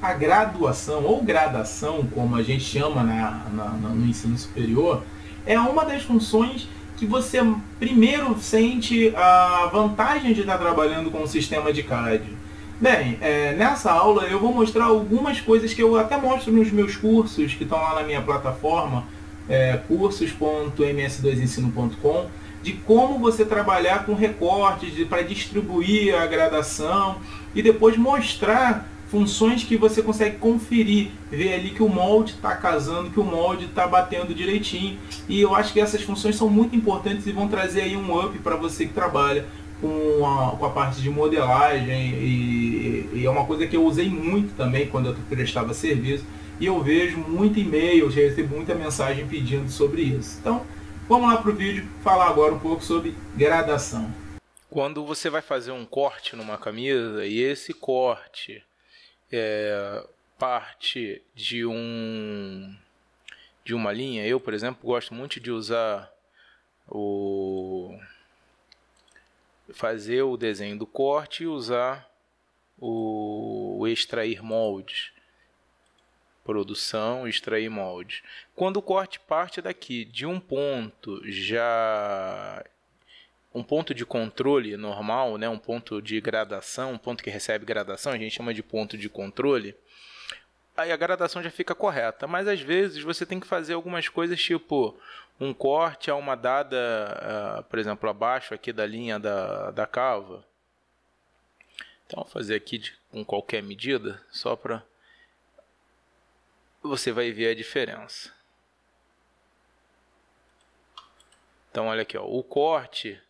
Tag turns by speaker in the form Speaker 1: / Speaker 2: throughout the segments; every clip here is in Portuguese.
Speaker 1: a graduação ou gradação, como a gente chama na, na, no ensino superior, é uma das funções que você primeiro sente a vantagem de estar trabalhando com o sistema de CAD. Bem, é, nessa aula eu vou mostrar algumas coisas que eu até mostro nos meus cursos que estão lá na minha plataforma, é, cursos.ms2ensino.com, de como você trabalhar com recortes para distribuir a gradação e depois mostrar funções que você consegue conferir, ver ali que o molde está casando, que o molde está batendo direitinho. E eu acho que essas funções são muito importantes e vão trazer aí um up para você que trabalha com a, com a, parte de modelagem e, e, é uma coisa que eu usei muito também quando eu prestava serviço e eu vejo muito e-mail, eu recebo muita mensagem pedindo sobre isso. Então, vamos lá para o vídeo falar agora um pouco sobre gradação. Quando você vai fazer um corte numa camisa e esse corte é, parte de um de uma linha. Eu, por exemplo, gosto muito de usar o fazer o desenho do corte e usar o, o extrair moldes. Produção, extrair moldes. Quando o corte parte daqui de um ponto já um ponto de controle normal, né, um ponto de gradação, um ponto que recebe gradação, a gente chama de ponto de controle, aí a gradação já fica correta. Mas às vezes você tem que fazer algumas coisas tipo um corte a uma dada, uh, por exemplo, abaixo aqui da linha da, da cava. Então, vou fazer aqui de, com qualquer medida, só para você vai ver a diferença. Então, olha aqui, ó, o corte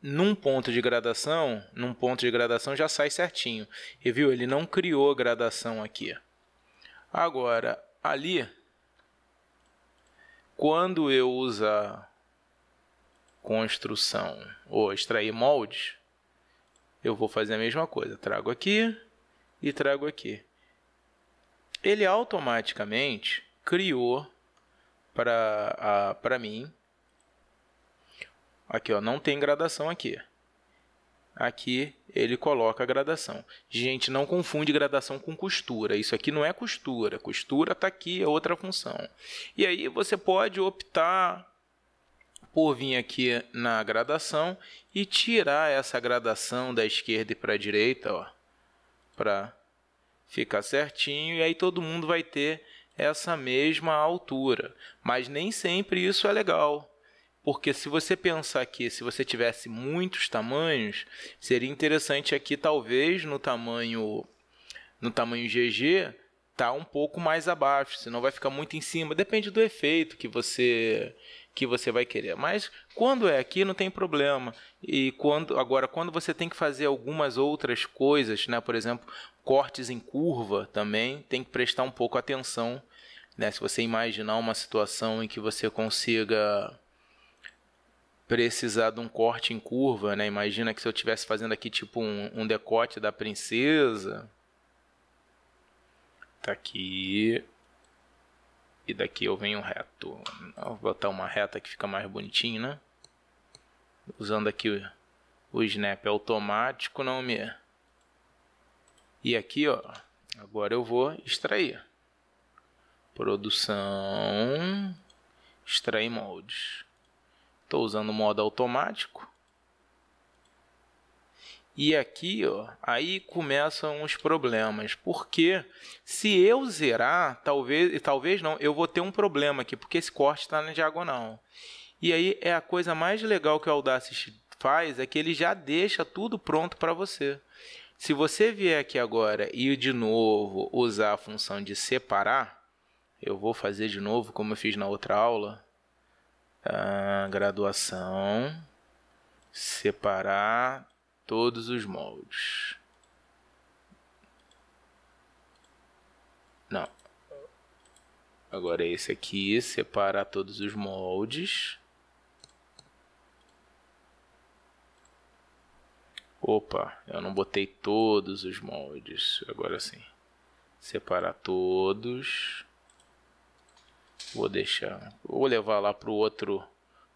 Speaker 1: num ponto de gradação, num ponto de gradação já sai certinho. E viu, ele não criou gradação aqui. Agora, ali, quando eu usar construção ou extrair moldes, eu vou fazer a mesma coisa. Trago aqui e trago aqui. Ele automaticamente criou para mim Aqui, ó, não tem gradação aqui. Aqui ele coloca a gradação. Gente, não confunde gradação com costura. Isso aqui não é costura. Costura está aqui, é outra função. E aí você pode optar por vir aqui na gradação e tirar essa gradação da esquerda para a direita, ó, para ficar certinho. E aí todo mundo vai ter essa mesma altura. Mas nem sempre isso é legal porque se você pensar que se você tivesse muitos tamanhos, seria interessante aqui talvez no tamanho no tamanho GG tá um pouco mais abaixo, senão vai ficar muito em cima, depende do efeito que você que você vai querer. Mas quando é aqui não tem problema. E quando agora quando você tem que fazer algumas outras coisas, né, por exemplo, cortes em curva também, tem que prestar um pouco atenção, né? Se você imaginar uma situação em que você consiga precisar de um corte em curva, né? Imagina que se eu estivesse fazendo aqui tipo um, um decote da princesa. Tá aqui. E daqui eu venho reto. Vou botar uma reta que fica mais bonitinho, né? Usando aqui o, o snap automático, não me... E aqui, ó. Agora eu vou extrair. Produção. Extrair moldes. Estou usando o modo automático. E aqui, ó, aí começam os problemas, porque se eu zerar, talvez, talvez não, eu vou ter um problema aqui, porque esse corte está na diagonal. E aí é a coisa mais legal que o Audacity faz, é que ele já deixa tudo pronto para você. Se você vier aqui agora e de novo usar a função de separar, eu vou fazer de novo como eu fiz na outra aula, a graduação, separar todos os moldes. Não. Agora é esse aqui, separar todos os moldes. Opa, eu não botei todos os moldes, agora sim. Separar todos. Vou deixar. Vou levar lá para o outro,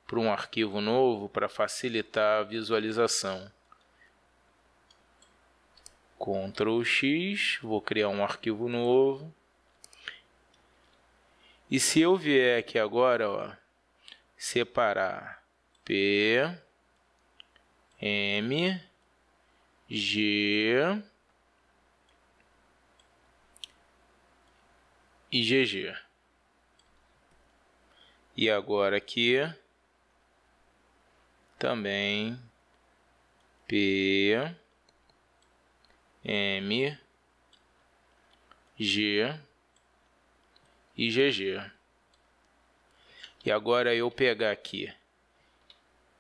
Speaker 1: para um arquivo novo para facilitar a visualização. Ctrl X, vou criar um arquivo novo. E se eu vier aqui agora, ó, separar P, M, G e GG. E agora aqui também P M G e GG. E agora eu pegar aqui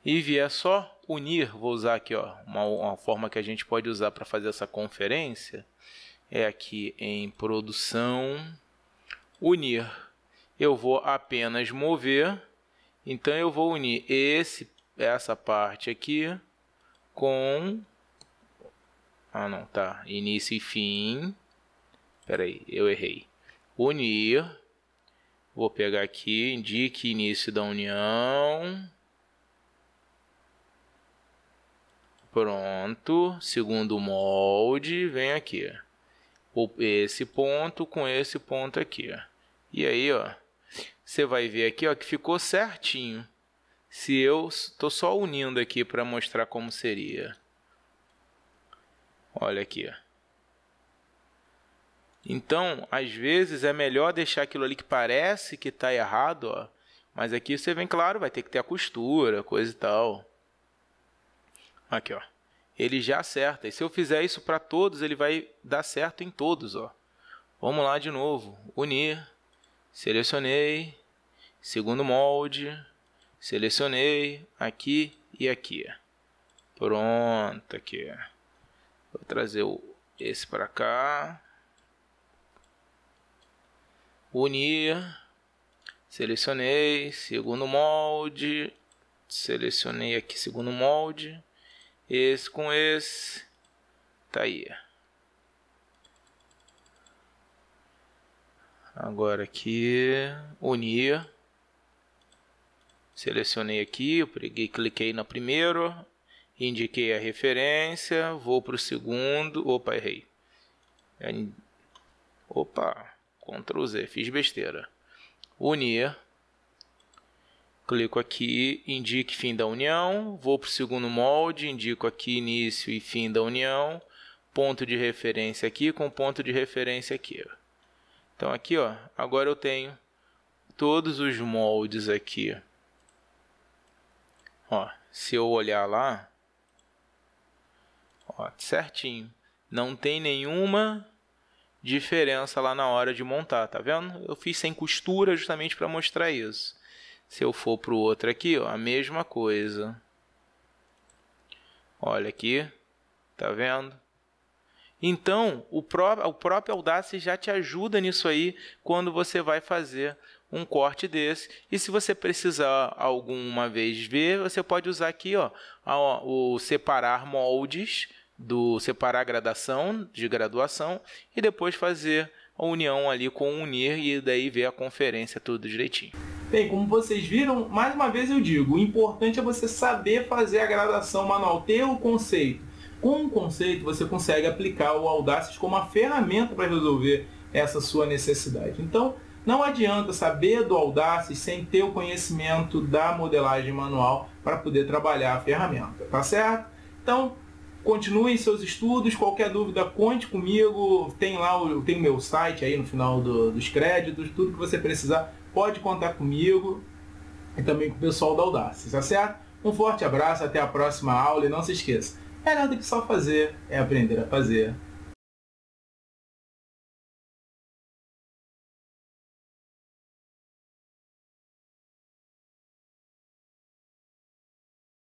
Speaker 1: e vier só unir, vou usar aqui ó, uma, uma forma que a gente pode usar para fazer essa conferência é aqui em produção unir eu vou apenas mover. Então eu vou unir esse essa parte aqui com ah não, tá, início e fim. Espera aí, eu errei. Unir. Vou pegar aqui, indique início da união. Pronto, segundo molde, vem aqui. Esse ponto com esse ponto aqui. E aí, ó, você vai ver aqui ó, que ficou certinho. Se eu estou só unindo aqui para mostrar como seria. Olha aqui. Ó. Então, às vezes é melhor deixar aquilo ali que parece que está errado, ó. Mas aqui você vem, claro, vai ter que ter a costura, coisa e tal. Aqui, ó. Ele já acerta. E se eu fizer isso para todos, ele vai dar certo em todos, ó. Vamos lá de novo. Unir. Selecionei segundo molde, selecionei aqui e aqui. Pronto, aqui. Vou trazer esse para cá. Unir, selecionei, segundo molde, selecionei aqui segundo molde, esse com esse, tá aí. Agora aqui, unir, Selecionei aqui, eu preguei, cliquei no primeiro, indiquei a referência, vou para o segundo, opa, errei. Opa, Ctrl Z, fiz besteira. Unir, clico aqui, indique fim da união, vou para o segundo molde, indico aqui início e fim da união, ponto de referência aqui com ponto de referência aqui. Então aqui, ó, agora eu tenho todos os moldes aqui Ó, se eu olhar lá, ó, certinho. Não tem nenhuma diferença lá na hora de montar, tá vendo? Eu fiz sem costura justamente para mostrar isso. Se eu for para o outro aqui, ó, a mesma coisa. Olha aqui, tá vendo? Então, o, próprio o próprio Audacity já te ajuda nisso aí quando você vai fazer um corte desse. E se você precisar alguma vez ver, você pode usar aqui ó, o separar moldes, do separar a gradação de graduação e depois fazer a união ali com unir e daí ver a conferência tudo direitinho. Bem, como vocês viram, mais uma vez eu digo, o importante é você saber fazer a gradação manual, ter o conceito. Com o conceito você consegue aplicar o Audacity como uma ferramenta para resolver essa sua necessidade. Então, não adianta saber do Audacity sem ter o conhecimento da modelagem manual para poder trabalhar a ferramenta, tá certo? Então, continue seus estudos, qualquer dúvida conte comigo, tem lá o tem meu site aí no final do, dos créditos, tudo que você precisar pode contar comigo e também com o pessoal da Audacity, tá certo? Um forte abraço, até a próxima aula e não se esqueça, é nada que só fazer, é aprender a fazer.